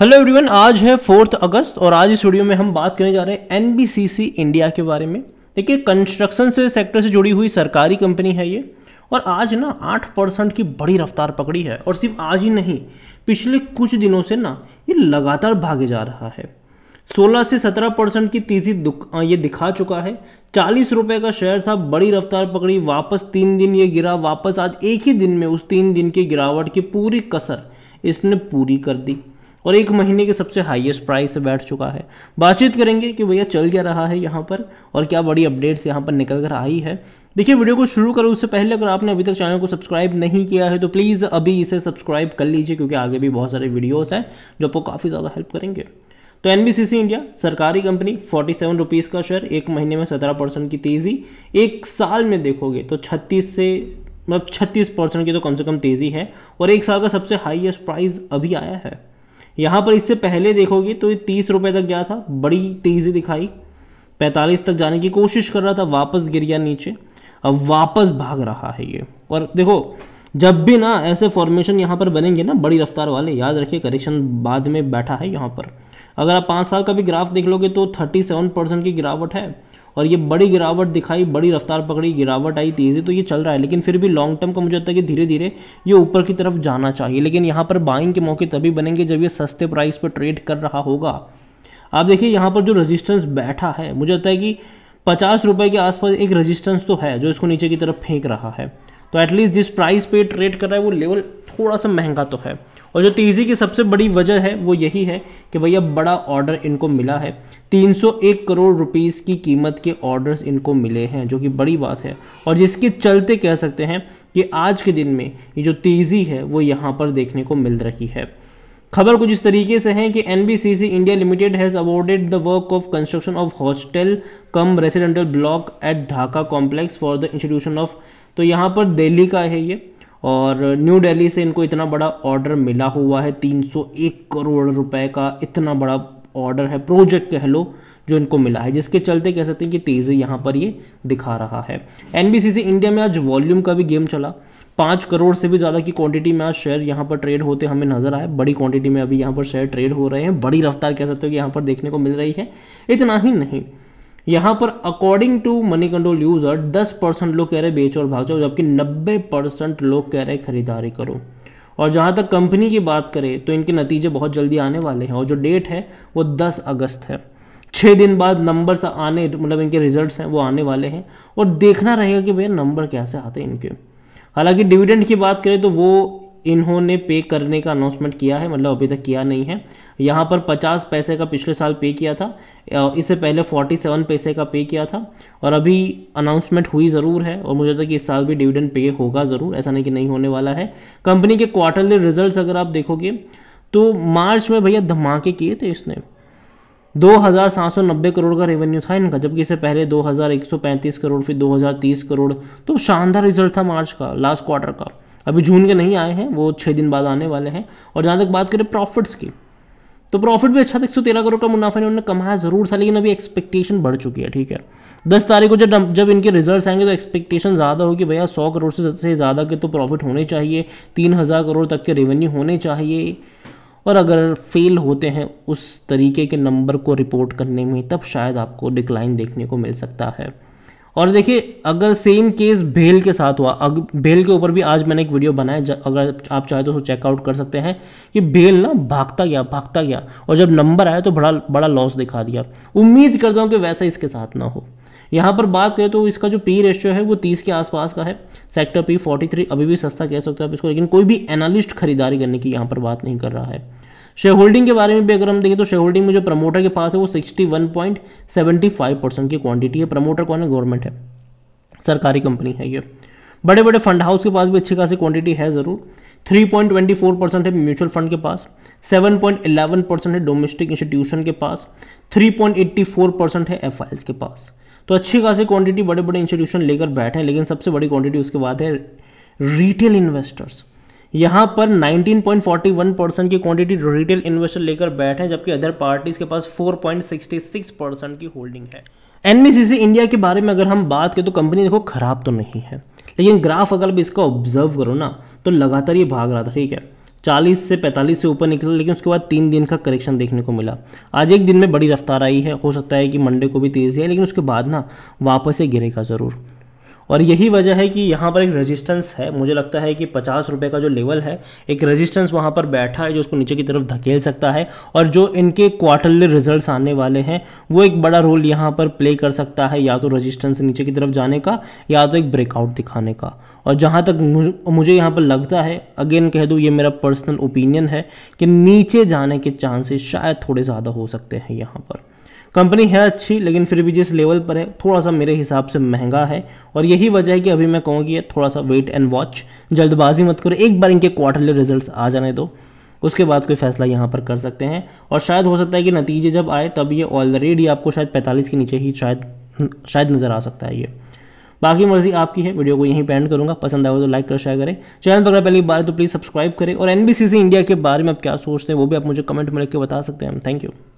hello everyone आज है fourth अगस्त और आज इस वीडियो में हम बात करने जा रहे हैं एनबीसीसी इंडिया के बारे में देखिए कंस्ट्रक्शन से सेक्टर से जुड़ी हुई सरकारी कंपनी है ये और आज ना आठ परसेंट की बड़ी रफ्तार पकड़ी है और सिर्फ आज ही नहीं पिछले कुछ दिनों से ना ये लगातार भागे जा रहा है 16 से 17 परसेंट की तेजी ये दिखा चुका है चालीस रुपये का शेयर था बड़ी रफ्तार पकड़ी वापस तीन दिन ये गिरा वापस आज एक ही दिन में उस तीन दिन की गिरावट की पूरी कसर इसने पूरी कर दी और एक महीने के सबसे हाईएस्ट प्राइस से बैठ चुका है बातचीत करेंगे कि भैया चल क्या रहा है यहाँ पर और क्या बड़ी अपडेट्स यहाँ पर निकल कर आई है देखिए वीडियो को शुरू करो उससे पहले अगर आपने अभी तक चैनल को सब्सक्राइब नहीं किया है तो प्लीज़ अभी इसे सब्सक्राइब कर लीजिए क्योंकि आगे भी बहुत सारे वीडियोज़ हैं जो आपको काफ़ी ज़्यादा हेल्प करेंगे तो एन इंडिया सरकारी कंपनी फोर्टी सेवन रुपीज़ का शेयर एक महीने में सत्रह परसेंट की तेज़ी एक साल में देखोगे तो छत्तीस से मतलब छत्तीस परसेंट की तो कम से कम तेज़ी है और एक साल का सबसे हाईएस्ट प्राइस अभी आया है यहाँ पर इससे पहले देखोगे तो ये तीस रुपये तक गया था बड़ी तेज़ी दिखाई पैंतालीस तक जाने की कोशिश कर रहा था वापस गिर गया नीचे अब वापस भाग रहा है ये और देखो जब भी ना ऐसे फॉर्मेशन यहाँ पर बनेंगे ना बड़ी रफ्तार वाले याद रखिए करेक्शन बाद में बैठा है यहाँ पर अगर आप पाँच साल का भी ग्राफ देख लोगे तो थर्टी सेवन परसेंट की गिरावट है और ये बड़ी गिरावट दिखाई बड़ी रफ्तार पकड़ी गिरावट आई तेज़ी तो ये चल रहा है लेकिन फिर भी लॉन्ग टर्म का मुझे लगता है कि धीरे धीरे ये ऊपर की तरफ जाना चाहिए लेकिन यहाँ पर बाइंग के मौके तभी बनेंगे जब ये सस्ते प्राइस पर ट्रेड कर रहा होगा आप देखिए यहाँ पर जो रजिस्टेंस बैठा है मुझे लगता है कि पचास रुपये के आसपास एक रजिस्टेंस तो है जो इसको नीचे की तरफ फेंक रहा है तो एटलीस्ट जिस प्राइस पे ट्रेड कर रहा है वो लेवल थोड़ा सा महंगा तो है और जो तेज़ी की सबसे बड़ी वजह है वो यही है कि भैया बड़ा ऑर्डर इनको मिला है 301 करोड़ रुपीस की कीमत के ऑर्डर्स इनको मिले हैं जो कि बड़ी बात है और जिसके चलते कह सकते हैं कि आज के दिन में ये जो तेज़ी है वो यहाँ पर देखने को मिल रही है खबर कुछ इस तरीके से है कि N India limited has awarded the work of construction of hostel cum residential block at Dhaka complex for the institution of तो यहाँ पर दिल्ली का है ये और न्यू दिल्ली से इनको इतना बड़ा ऑर्डर मिला हुआ है 301 करोड़ रुपए का इतना बड़ा ऑर्डर है प्रोजेक्ट कह लो जो इनको मिला है जिसके चलते कह सकते हैं कि तेज़ी यहाँ पर ये दिखा रहा है एन इंडिया में आज वॉल्यूम का भी गेम चला पाँच करोड़ से भी ज़्यादा की क्वांटिटी में आज शेयर यहाँ पर ट्रेड होते हमें नजर आए बड़ी क्वांटिटी में अभी यहाँ पर शेयर ट्रेड हो रहे हैं बड़ी रफ्तार कह सकते हो कि यहाँ पर देखने को मिल रही है इतना ही नहीं यहाँ पर according to money control user 10 percent लोग कह रहे बेचो और भाग जाओ जबकि 90 परसेंट लोग कह रहे खरीदारी करो और जहां तक कंपनी की बात करें तो इनके नतीजे बहुत जल्दी आने वाले हैं और जो डेट है वो 10 अगस्त है छह दिन बाद नंबर आने मतलब इनके रिजल्ट हैं वो आने वाले हैं और देखना रहेगा कि भैया नंबर कैसे आते हैं इनके हालांकि डिविडेंड की बात करें तो वो इन्होंने पे करने का अनाउंसमेंट किया है मतलब अभी तक किया नहीं है यहाँ पर 50 पैसे का पिछले साल पे किया था इससे पहले 47 पैसे का पे किया था और अभी अनाउंसमेंट हुई ज़रूर है और मुझे लगता है कि इस साल भी डिविडेंड पे होगा ज़रूर ऐसा नहीं कि नहीं होने वाला है कंपनी के क्वार्टरली रिजल्ट अगर आप देखोगे तो मार्च में भैया धमाके किए थे इसने नब्बे करोड़ का रेवेन्यू था इनका जबकि इससे पहले पैंतीस करोड़ फिर तीस करोड़ तो शानदार रिजल्ट था मार्च का लास्ट क्वार्टर का अभी जून के नहीं आए हैं वो छः दिन बाद आने वाले हैं और जहाँ तक बात करें प्रॉफिट्स की तो प्रॉफिट भी अच्छा था एक सौ तेरह करोड़ का मुनाफा नहीं उन्होंने कमाया ज़रूर था लेकिन अभी एक्सपेक्टेशन बढ़ चुकी है ठीक है दस तारीख को जब जब इनके रिजल्ट्स आएंगे तो एक्सपेक्टेशन ज़्यादा होगी भैया सौ करोड़ से ज़्यादा के तो प्रॉफिट होने चाहिए तीन हज़ार करोड़ तक के रेवेन्यू होने चाहिए और अगर फेल होते हैं उस तरीके के नंबर को रिपोर्ट करने में तब शायद आपको डिक्लाइन देखने को मिल सकता है और देखिए अगर सेम केस भेल के साथ हुआ अग, भेल के ऊपर भी आज मैंने एक वीडियो बनाया अगर आप चाहे तो उसको चेकआउट कर सकते हैं कि भेल ना भागता गया भागता गया और जब नंबर आया तो बड़ा बड़ा लॉस दिखा दिया उम्मीद करता हूँ कि वैसा इसके साथ ना हो यहाँ पर बात करें तो इसका जो पी रेशियो है वो तीस के आसपास का है सेक्टर पी फोर्टी थ्री अभी भी सस्ता कह सकते हो आप इसको लेकिन कोई भी एनालिस्ट खरीदारी करने की यहाँ पर बात नहीं कर रहा है शेयर होल्डिंग के बारे में भी अगर हम देखें तो शेयर होल्डिंग में जो प्रमोटर के पास है वो sixty one point seventy five percent की क्वांटिटी है प्रमोटर कौन है गवर्नमेंट है सरकारी कंपनी है ये बड़े बड़े फंड हाउस के पास भी अच्छी खासी क्वांटिटी है ज़रूर three point twenty four percent है म्यूचुअल फंड के पास सेवन पॉइंट इलेवन परसेंट है डोमेस्टिक इंस्टीट्यूशन के पास three point eighty four percent है एफ के पास तो अच्छी खासी क्वांटिटी बड़े बड़े इंस्टीट्यूशन लेकर बैठे हैं लेकिन सबसे बड़ी क्वांटिटी उसके बाद है रिटेल इन्वेस्टर्स यहाँ पर 19.41 परसेंट की क्वांटिटी रिटेल इन्वेस्टर लेकर बैठे हैं जबकि अदर पार्टीज के पास 4.66 परसेंट की होल्डिंग है एनबीसी इंडिया के बारे में अगर हम बात करें तो कंपनी देखो खराब तो नहीं है लेकिन ग्राफ अगर भी इसका ऑब्जर्व करो ना तो लगातार ये भाग रहा था ठीक है चालीस से पैंतालीस से ऊपर निकला लेकिन उसके बाद तीन दिन का करेक्शन देखने को मिला आज एक दिन में बड़ी रफ्तार आई है हो सकता है कि मंडे को भी तेज़ी है लेकिन उसके बाद ना वापस ये गिरेगा ज़रूर और यही वजह है कि यहाँ पर एक रेजिस्टेंस है मुझे लगता है कि पचास रुपये का जो लेवल है एक रेजिस्टेंस वहाँ पर बैठा है जो उसको नीचे की तरफ धकेल सकता है और जो इनके क्वार्टरली रिजल्ट आने वाले हैं वो एक बड़ा रोल यहाँ पर प्ले कर सकता है या तो रेजिस्टेंस नीचे की तरफ जाने का या तो एक ब्रेकआउट दिखाने का और जहाँ तक मुझे यहाँ पर लगता है अगेन कह दूँ ये मेरा पर्सनल ओपिनियन है कि नीचे जाने के चांसेस शायद थोड़े ज़्यादा हो सकते हैं यहाँ पर कंपनी है अच्छी लेकिन फिर भी जिस लेवल पर है थोड़ा सा मेरे हिसाब से महंगा है और यही वजह है कि अभी मैं कहूँगी थोड़ा सा वेट एंड वॉच जल्दबाजी मत करो एक बार इनके क्वार्टरली रिजल्ट आ जाने दो उसके बाद कोई फैसला यहाँ पर कर सकते हैं और शायद हो सकता है कि नतीजे जब आए तब ये ऑलरेडी आपको शायद पैंतालीस के नीचे ही शायद शायद नज़र आ सकता है ये बाकी मर्जी आपकी है वीडियो को यहीं पेंड करूंगा पसंद आए तो लाइक कर शेयर करें चैनल पर पहली बार तो प्लीज़ सब्सक्राइब करें और एनबीसीसी इंडिया के बारे में आप क्या सोचते हैं वो भी आप मुझे कमेंट में लिख के बता सकते हैं थैंक यू